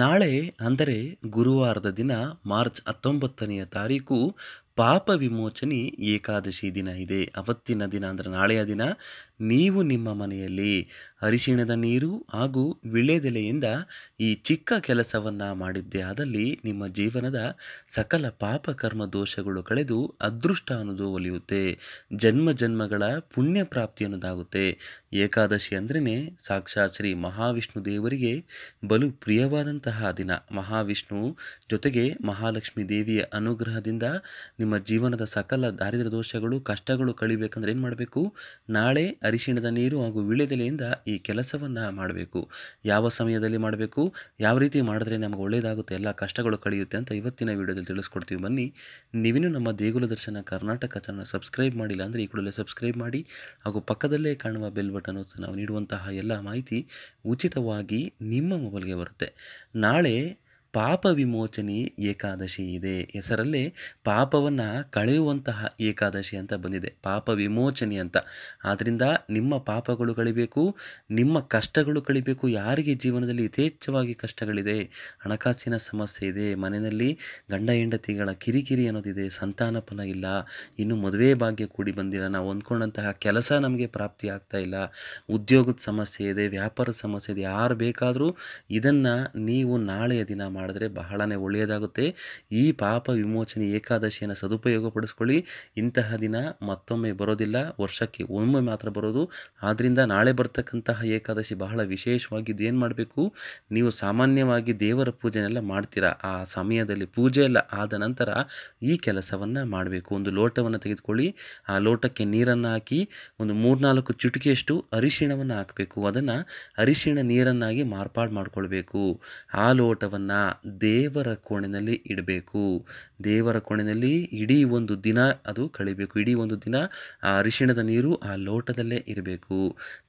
ನಾಳೆ ಅಂದರೆ ಗುರುವಾರದ ದಿನ ಮಾರ್ಚ್ ಹತ್ತೊಂಬತ್ತನೆಯ ತಾರೀಕು ಪಾಪ ವಿಮೋಚನೆ ಏಕಾದಶಿ ದಿನ ಇದೆ ಅವತ್ತಿನ ದಿನ ಅಂದರೆ ನಾಳೆಯ ದಿನ ನೀವು ನಿಮ್ಮ ಮನೆಯಲ್ಲಿ ಅರಿಶಿಣದ ನೀರು ಹಾಗೂ ವಿಳೆದೆಲೆಯಿಂದ ಈ ಚಿಕ್ಕ ಕೆಲಸವನ್ನು ಮಾಡಿದ್ದೆ ಆದಲ್ಲಿ ನಿಮ್ಮ ಜೀವನದ ಸಕಲ ಪಾಪ ಕರ್ಮ ದೋಷಗಳು ಕಳೆದು ಅದೃಷ್ಟ ಅನ್ನೋದು ಒಲಿಯುತ್ತೆ ಜನ್ಮ ಜನ್ಮಗಳ ಪುಣ್ಯ ಪ್ರಾಪ್ತಿ ಅನ್ನೋದಾಗುತ್ತೆ ಏಕಾದಶಿ ಅಂದ್ರೇ ಸಾಕ್ಷಾತ್ ಶ್ರೀ ಮಹಾವಿಷ್ಣು ದೇವರಿಗೆ ಬಲು ಪ್ರಿಯವಾದಂತಹ ದಿನ ಮಹಾವಿಷ್ಣು ಜೊತೆಗೆ ಮಹಾಲಕ್ಷ್ಮೀ ದೇವಿಯ ಅನುಗ್ರಹದಿಂದ ನಿಮ್ಮ ನಿಮ್ಮ ಜೀವನದ ಸಕಲ ದಾರಿದ್ರ್ಯ ದೋಷಗಳು ಕಷ್ಟಗಳು ಕಳಿಬೇಕಂದ್ರೆ ಏನು ಮಾಡಬೇಕು ನಾಳೆ ಅರಿಶಿಣದ ನೀರು ಹಾಗೂ ವಿಳೆದೆಲೆಯಿಂದ ಈ ಕೆಲಸವನ್ನು ಮಾಡಬೇಕು ಯಾವ ಸಮಯದಲ್ಲಿ ಮಾಡಬೇಕು ಯಾವ ರೀತಿ ಮಾಡಿದ್ರೆ ನಮಗೆ ಒಳ್ಳೆಯದಾಗುತ್ತೆ ಎಲ್ಲ ಕಷ್ಟಗಳು ಕಳೆಯುತ್ತೆ ಅಂತ ಇವತ್ತಿನ ವಿಡಿಯೋದಲ್ಲಿ ತಿಳಿಸ್ಕೊಡ್ತೀವಿ ಬನ್ನಿ ನೀವಿನೂ ನಮ್ಮ ದೇಗುಲ ದರ್ಶನ ಕರ್ನಾಟಕ ಚಾನಲ್ ಸಬ್ಸ್ಕ್ರೈಬ್ ಮಾಡಿಲ್ಲ ಅಂದರೆ ಈ ಕೂಡಲೇ ಸಬ್ಸ್ಕ್ರೈಬ್ ಮಾಡಿ ಹಾಗೂ ಪಕ್ಕದಲ್ಲೇ ಕಾಣುವ ಬೆಲ್ ಬಟನ್ ನಾವು ನೀಡುವಂತಹ ಎಲ್ಲ ಮಾಹಿತಿ ಉಚಿತವಾಗಿ ನಿಮ್ಮ ಮೊಬೈಲ್ಗೆ ಬರುತ್ತೆ ನಾಳೆ ಪಾಪ ವಿಮೋಚನೆ ಏಕಾದಶಿ ಇದೆ ಹೆಸರಲ್ಲೇ ಪಾಪವನ್ನು ಕಳೆಯುವಂತಹ ಏಕಾದಶಿ ಅಂತ ಬಂದಿದೆ ಪಾಪ ವಿಮೋಚನೆ ಅಂತ ಆದ್ದರಿಂದ ನಿಮ್ಮ ಪಾಪಗಳು ಕಳಿಬೇಕು ನಿಮ್ಮ ಕಷ್ಟಗಳು ಕಳಿಬೇಕು ಯಾರಿಗೆ ಜೀವನದಲ್ಲಿ ಯಥೇಚ್ಛವಾಗಿ ಕಷ್ಟಗಳಿದೆ ಹಣಕಾಸಿನ ಸಮಸ್ಯೆ ಇದೆ ಮನೆಯಲ್ಲಿ ಗಂಡ ಹೆಂಡತಿಗಳ ಕಿರಿಕಿರಿ ಅನ್ನೋದಿದೆ ಸಂತಾನ ಫಲ ಇಲ್ಲ ಇನ್ನು ಮದುವೆ ಭಾಗ್ಯ ಕೂಡಿ ಬಂದಿಲ್ಲ ನಾವು ಹೊಂದ್ಕೊಂಡಂತಹ ಕೆಲಸ ನಮಗೆ ಪ್ರಾಪ್ತಿ ಆಗ್ತಾ ಇಲ್ಲ ಉದ್ಯೋಗದ ಸಮಸ್ಯೆ ಇದೆ ವ್ಯಾಪಾರದ ಸಮಸ್ಯೆ ಇದೆ ಯಾರು ಬೇಕಾದರೂ ಇದನ್ನು ನೀವು ನಾಳೆಯ ದಿನ ಮಾಡಿದ್ರೆ ಬಹಳನೇ ಒಳ್ಳೆಯದಾಗುತ್ತೆ ಈ ಪಾಪ ವಿಮೋಚನೆ ಏಕಾದಶಿಯನ್ನು ಸದುಪಯೋಗ ಪಡಿಸ್ಕೊಳ್ಳಿ ಇಂತಹ ದಿನ ಮತ್ತೊಮ್ಮೆ ಬರೋದಿಲ್ಲ ವರ್ಷಕ್ಕೆ ಒಮ್ಮೆ ಮಾತ್ರ ಬರೋದು ಆದ್ದರಿಂದ ನಾಳೆ ಬರ್ತಕ್ಕಂತಹ ಏಕಾದಶಿ ಬಹಳ ವಿಶೇಷವಾಗಿದ್ದು ಏನು ಮಾಡಬೇಕು ನೀವು ಸಾಮಾನ್ಯವಾಗಿ ದೇವರ ಪೂಜೆನೆಲ್ಲ ಮಾಡ್ತೀರಾ ಆ ಸಮಯದಲ್ಲಿ ಪೂಜೆ ಎಲ್ಲ ಆದ ನಂತರ ಈ ಕೆಲಸವನ್ನು ಮಾಡಬೇಕು ಒಂದು ಲೋಟವನ್ನು ತೆಗೆದುಕೊಳ್ಳಿ ಆ ಲೋಟಕ್ಕೆ ನೀರನ್ನು ಹಾಕಿ ಒಂದು ಮೂರ್ನಾಲ್ಕು ಚುಟುಕಿಯಷ್ಟು ಅರಿಶಿಣವನ್ನು ಹಾಕಬೇಕು ಅದನ್ನು ಅರಿಶಿಣ ನೀರನ್ನಾಗಿ ಮಾರ್ಪಾಡು ಮಾಡಿಕೊಳ್ಬೇಕು ಆ ಲೋಟವನ್ನು ದೇವರ ಕೋಣೆಯಲ್ಲಿ ಇಡಬೇಕು ದೇವರ ಕೋಣೆಯಲ್ಲಿ ಇಡೀ ಒಂದು ದಿನ ಅದು ಕಳಿಬೇಕು ಇಡೀ ಒಂದು ದಿನ ಆ ಅರಿಶಿಣದ ನೀರು ಆ ಲೋಟದಲ್ಲೇ ಇರಬೇಕು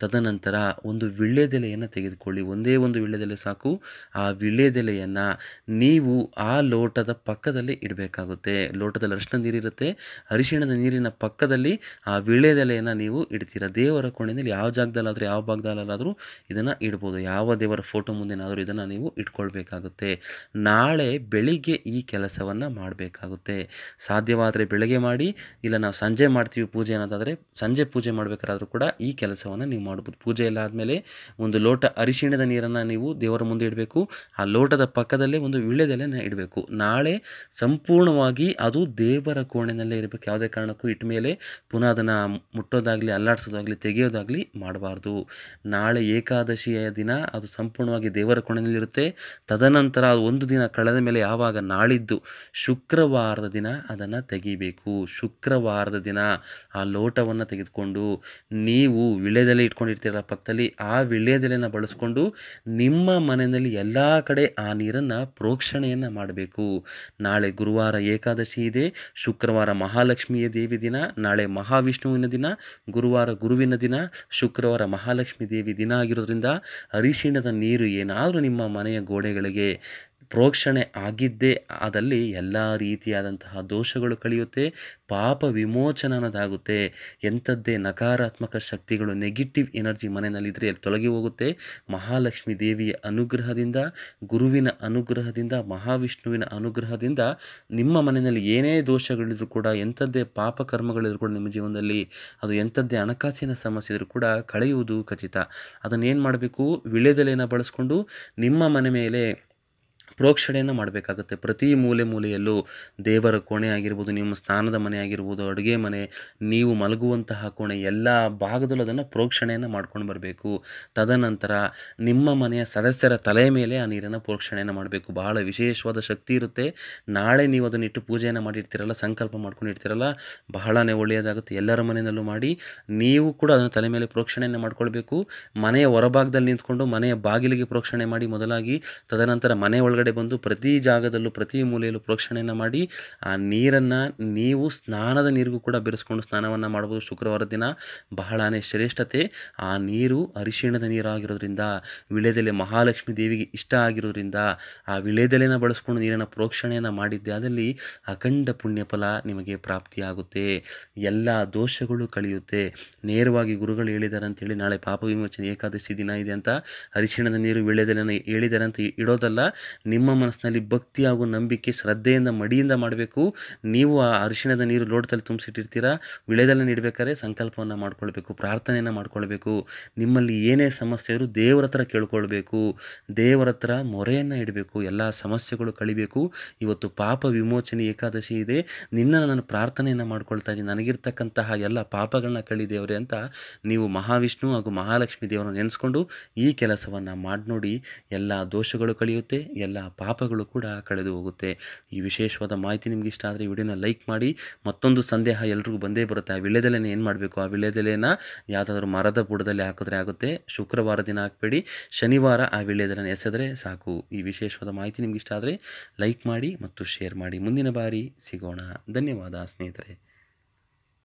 ತದನಂತರ ಒಂದು ವಿಳ್ಳೆದೆಲೆಯನ್ನು ತೆಗೆದುಕೊಳ್ಳಿ ಒಂದೇ ಒಂದು ವಿಳ್ಳೆದೆಲೆ ಸಾಕು ಆ ವಿಳ್ಳೆದೆಲೆಯನ್ನು ನೀವು ಆ ಲೋಟದ ಪಕ್ಕದಲ್ಲಿ ಇಡಬೇಕಾಗುತ್ತೆ ಲೋಟದಲ್ಲಿ ಅರಿಶಿಣ ನೀರಿರುತ್ತೆ ಅರಿಶಿಣದ ನೀರಿನ ಪಕ್ಕದಲ್ಲಿ ಆ ವಿಳ್ಳೆದೆಲೆಯನ್ನು ನೀವು ಇಡ್ತೀರ ದೇವರ ಕೋಣೆಯಲ್ಲಿ ಯಾವ ಜಾಗದಲ್ಲಾದರೂ ಯಾವ ಭಾಗದಲ್ಲಾದರೂ ಇದನ್ನು ಇಡ್ಬೋದು ಯಾವ ದೇವರ ಫೋಟೋ ಮುಂದೆನಾದರೂ ಇದನ್ನು ನೀವು ಇಟ್ಕೊಳ್ಬೇಕಾಗುತ್ತೆ ನಾಳೆ ಬೆಳಿಗ್ಗೆ ಈ ಕೆಲಸವನ್ನು ಮಾಡಬೇಕಾಗುತ್ತೆ ಸಾಧ್ಯವಾದರೆ ಬೆಳಗ್ಗೆ ಮಾಡಿ ಇಲ್ಲ ನಾವು ಸಂಜೆ ಮಾಡ್ತೀವಿ ಪೂಜೆ ಅನ್ನೋದಾದರೆ ಸಂಜೆ ಪೂಜೆ ಮಾಡಬೇಕಾದ್ರೂ ಕೂಡ ಈ ಕೆಲಸವನ್ನು ನೀವು ಮಾಡ್ಬೋದು ಪೂಜೆ ಎಲ್ಲ ಆದಮೇಲೆ ಒಂದು ಲೋಟ ಅರಿಶಿಣದ ನೀರನ್ನು ನೀವು ದೇವರ ಮುಂದೆ ಇಡಬೇಕು ಆ ಲೋಟದ ಪಕ್ಕದಲ್ಲೇ ಒಂದು ವಿಳ್ಯದೆಲೆನ ಇಡಬೇಕು ನಾಳೆ ಸಂಪೂರ್ಣವಾಗಿ ಅದು ದೇವರ ಕೋಣೆಯಲ್ಲೇ ಇರಬೇಕು ಯಾವುದೇ ಕಾರಣಕ್ಕೂ ಇಟ್ಟ ಮೇಲೆ ಪುನಃ ಅದನ್ನು ಮುಟ್ಟೋದಾಗಲಿ ಅಲ್ಲಾಡಿಸೋದಾಗಲಿ ತೆಗೆಯೋದಾಗಲಿ ಮಾಡಬಾರ್ದು ನಾಳೆ ಏಕಾದಶಿಯ ದಿನ ಅದು ಸಂಪೂರ್ಣವಾಗಿ ದೇವರ ಕೋಣೆಯಲ್ಲಿರುತ್ತೆ ತದನಂತರ ಒಂದು ದಿನ ಕಳೆದ ಮೇಲೆ ಯಾವಾಗ ನಾಳಿದ್ದು ಶುಕ್ರವಾರದ ದಿನ ಅದನ್ನು ತೆಗಿಬೇಕು ಶುಕ್ರವಾರದ ದಿನ ಆ ಲೋಟವನ್ನು ತೆಗೆದುಕೊಂಡು ನೀವು ವಿಳ್ಯದೆಲೆ ಇಟ್ಕೊಂಡಿರ್ತೀರಲ್ಲ ಪಕ್ಕದಲ್ಲಿ ಆ ವಿಳ್ಯದೆಲೆನ ಬಳಸ್ಕೊಂಡು ನಿಮ್ಮ ಮನೆಯಲ್ಲಿ ಎಲ್ಲ ಕಡೆ ಆ ನೀರನ್ನು ಪ್ರೋಕ್ಷಣೆಯನ್ನು ಮಾಡಬೇಕು ನಾಳೆ ಗುರುವಾರ ಏಕಾದಶಿ ಇದೆ ಶುಕ್ರವಾರ ಮಹಾಲಕ್ಷ್ಮಿಯ ದೇವಿ ದಿನ ನಾಳೆ ಮಹಾವಿಷ್ಣುವಿನ ದಿನ ಗುರುವಾರ ಗುರುವಿನ ದಿನ ಶುಕ್ರವಾರ ಮಹಾಲಕ್ಷ್ಮಿ ದೇವಿ ದಿನ ಆಗಿರೋದ್ರಿಂದ ಅರಿಶಿಣದ ನೀರು ಏನಾದರೂ ನಿಮ್ಮ ಮನೆಯ ಗೋಡೆಗಳಿಗೆ ಪ್ರೋಕ್ಷಣೆ ಆಗಿದ್ದೇ ಆದಲ್ಲಿ ಎಲ್ಲ ರೀತಿಯಾದಂತಹ ದೋಷಗಳು ಕಳೆಯುತ್ತೆ ಪಾಪ ವಿಮೋಚನ ಅನ್ನೋದಾಗುತ್ತೆ ಎಂಥದ್ದೇ ನಕಾರಾತ್ಮಕ ಶಕ್ತಿಗಳು ನೆಗೆಟಿವ್ ಎನರ್ಜಿ ಮನೆಯಲ್ಲಿದ್ದರೆ ಅಲ್ಲಿ ತೊಲಗಿ ಹೋಗುತ್ತೆ ಮಹಾಲಕ್ಷ್ಮಿ ದೇವಿಯ ಅನುಗ್ರಹದಿಂದ ಗುರುವಿನ ಅನುಗ್ರಹದಿಂದ ಮಹಾವಿಷ್ಣುವಿನ ಅನುಗ್ರಹದಿಂದ ನಿಮ್ಮ ಮನೆಯಲ್ಲಿ ಏನೇ ದೋಷಗಳಿದ್ರು ಕೂಡ ಎಂಥದ್ದೇ ಪಾಪ ಕರ್ಮಗಳಿದ್ರು ಕೂಡ ನಿಮ್ಮ ಜೀವನದಲ್ಲಿ ಅದು ಎಂಥದ್ದೇ ಹಣಕಾಸಿನ ಸಮಸ್ಯೆ ಇದ್ರೂ ಕೂಡ ಕಳೆಯುವುದು ಖಚಿತ ಅದನ್ನೇನು ಮಾಡಬೇಕು ವಿಳೆದೆಲೆಯನ್ನು ಬಳಸ್ಕೊಂಡು ನಿಮ್ಮ ಮನೆ ಮೇಲೆ ಪ್ರೋಕ್ಷಣೆಯನ್ನು ಮಾಡಬೇಕಾಗುತ್ತೆ ಪ್ರತಿ ಮೂಲೆ ಮೂಲೆಯಲ್ಲೂ ದೇವರ ಕೋಣೆ ಆಗಿರ್ಬೋದು ನಿಮ್ಮ ಸ್ನಾನದ ಮನೆ ಆಗಿರ್ಬೋದು ಅಡುಗೆ ಮನೆ ನೀವು ಮಲಗುವಂತಹ ಕೋಣೆ ಎಲ್ಲ ಭಾಗದಲ್ಲೂ ಅದನ್ನು ಪ್ರೋಕ್ಷಣೆಯನ್ನು ಮಾಡ್ಕೊಂಡು ಬರಬೇಕು ತದನಂತರ ನಿಮ್ಮ ಮನೆಯ ಸದಸ್ಯರ ತಲೆ ಮೇಲೆ ಆ ನೀರನ್ನು ಪ್ರೋಕ್ಷಣೆಯನ್ನು ಮಾಡಬೇಕು ಬಹಳ ವಿಶೇಷವಾದ ಶಕ್ತಿ ಇರುತ್ತೆ ನಾಳೆ ನೀವು ಅದನ್ನು ಇಟ್ಟು ಪೂಜೆಯನ್ನು ಮಾಡಿರ್ತೀರಲ್ಲ ಸಂಕಲ್ಪ ಮಾಡ್ಕೊಂಡಿರ್ತೀರಲ್ಲ ಬಹಳನೇ ಒಳ್ಳೆಯದಾಗುತ್ತೆ ಎಲ್ಲರ ಮನೆಯಲ್ಲೂ ಮಾಡಿ ನೀವು ಕೂಡ ಅದನ್ನು ತಲೆ ಮೇಲೆ ಪ್ರೋಕ್ಷಣೆಯನ್ನು ಮಾಡಿಕೊಳ್ಬೇಕು ಮನೆಯ ಹೊರಭಾಗದಲ್ಲಿ ನಿಂತ್ಕೊಂಡು ಮನೆಯ ಬಾಗಿಲಿಗೆ ಪ್ರೋಕ್ಷಣೆ ಮಾಡಿ ಮೊದಲಾಗಿ ತದನಂತರ ಮನೆ ಒಳಗಡೆ ಕಡೆ ಬಂದು ಪ್ರತಿ ಜಾಗದಲ್ಲೂ ಪ್ರತಿ ಮೂಲೆಯಲ್ಲೂ ಪ್ರೋಕ್ಷಣೆಯನ್ನು ಮಾಡಿ ಆ ನೀರನ್ನು ನೀವು ಸ್ನಾನದ ನೀರಿಗೂ ಕೂಡ ಬೆರೆಸ್ಕೊಂಡು ಸ್ನಾನವನ್ನು ಮಾಡ್ಬೋದು ಶುಕ್ರವಾರ ದಿನ ಬಹಳನೇ ಶ್ರೇಷ್ಠತೆ ಆ ನೀರು ಅರಿಶಿಣದ ನೀರಾಗಿರೋದ್ರಿಂದ ವಿಳೆದೆಲೆ ಮಹಾಲಕ್ಷ್ಮಿ ದೇವಿಗೆ ಇಷ್ಟ ಆಗಿರೋದ್ರಿಂದ ಆ ವಿಳೆದೆಲೆನ ಬಳಸ್ಕೊಂಡು ನೀರನ್ನು ಪ್ರೋಕ್ಷಣೆಯನ್ನು ಮಾಡಿದ್ದೆ ಅದರಲ್ಲಿ ಅಖಂಡ ಪುಣ್ಯ ಫಲ ನಿಮಗೆ ಪ್ರಾಪ್ತಿಯಾಗುತ್ತೆ ಎಲ್ಲ ದೋಷಗಳು ಕಳೆಯುತ್ತೆ ನೇರವಾಗಿ ಗುರುಗಳು ಅಂತ ಹೇಳಿ ನಾಳೆ ಪಾಪ ವಿಮೋಚನೆ ಏಕಾದಶಿ ದಿನ ಇದೆ ಅಂತ ಅರಿಶಿಣದ ನೀರು ವಿಳೆದೆಲೆನ ಹೇಳಿದ್ದಾರೆ ಅಂತ ಇಡೋದಲ್ಲ ನಿಮ್ಮ ನಿಮ್ಮ ಮನಸ್ಸಿನಲ್ಲಿ ಭಕ್ತಿ ಹಾಗೂ ನಂಬಿಕೆ ಶ್ರದ್ಧೆಯಿಂದ ಮಡಿಯಿಂದ ಮಾಡಬೇಕು ನೀವು ಆ ಅರಿಶಿಣದ ನೀರು ಲೋಟದಲ್ಲಿ ತುಂಬಿಸಿಟ್ಟಿರ್ತೀರ ವಿಳೆದಲ್ಲಿ ನೀಡಬೇಕಾದ್ರೆ ಸಂಕಲ್ಪವನ್ನು ಮಾಡ್ಕೊಳ್ಬೇಕು ಪ್ರಾರ್ಥನೆಯನ್ನು ಮಾಡ್ಕೊಳ್ಬೇಕು ನಿಮ್ಮಲ್ಲಿ ಏನೇ ಸಮಸ್ಯೆ ಇದ್ರು ದೇವರ ಹತ್ರ ಕೇಳ್ಕೊಳ್ಬೇಕು ದೇವರ ಹತ್ರ ಮೊರೆಯನ್ನು ಇಡಬೇಕು ಎಲ್ಲ ಸಮಸ್ಯೆಗಳು ಕಳಿಬೇಕು ಇವತ್ತು ಪಾಪ ವಿಮೋಚನೆ ಏಕಾದಶಿ ಇದೆ ನಿನ್ನ ನಾನು ಪ್ರಾರ್ಥನೆಯನ್ನು ಮಾಡ್ಕೊಳ್ತಾ ಇದ್ದೀನಿ ನನಗಿರ್ತಕ್ಕಂತಹ ಎಲ್ಲ ಪಾಪಗಳನ್ನ ಕಳಿದೇವ್ರೆ ಅಂತ ನೀವು ಮಹಾವಿಷ್ಣು ಹಾಗೂ ಮಹಾಲಕ್ಷ್ಮಿ ದೇವರನ್ನು ನೆನೆಸ್ಕೊಂಡು ಈ ಕೆಲಸವನ್ನು ಮಾಡಿ ನೋಡಿ ಎಲ್ಲ ದೋಷಗಳು ಕಳೆಯುತ್ತೆ ಎಲ್ಲ ಪಾಪಗಳು ಕೂಡ ಕಳೆದು ಹೋಗುತ್ತೆ ಈ ವಿಶೇಷವಾದ ಮಾಹಿತಿ ನಿಮ್ಗೆ ಇಷ್ಟ ಆದರೆ ವಿಡಿಯೋನ ಲೈಕ್ ಮಾಡಿ ಮತ್ತೊಂದು ಸಂದೇಹ ಎಲ್ರಿಗೂ ಬಂದೇ ಬರುತ್ತೆ ಆ ವಿಳ್ಯದೆಲೆನ ಏನು ಮಾಡಬೇಕು ಆ ವಿಳ್ಯದೆಲೆನ ಯಾವುದಾದ್ರೂ ಮರದ ಬುಡದಲ್ಲಿ ಹಾಕಿದ್ರೆ ಆಗುತ್ತೆ ಶುಕ್ರವಾರ ದಿನ ಹಾಕಬೇಡಿ ಶನಿವಾರ ಆ ವಿಳ್ಯದೆಲೆನ ಎಸೆದರೆ ಸಾಕು ಈ ವಿಶೇಷವಾದ ಮಾಹಿತಿ ನಿಮ್ಗೆ ಇಷ್ಟ ಆದರೆ ಲೈಕ್ ಮಾಡಿ ಮತ್ತು ಶೇರ್ ಮಾಡಿ ಮುಂದಿನ ಬಾರಿ ಸಿಗೋಣ ಧನ್ಯವಾದ ಸ್ನೇಹಿತರೆ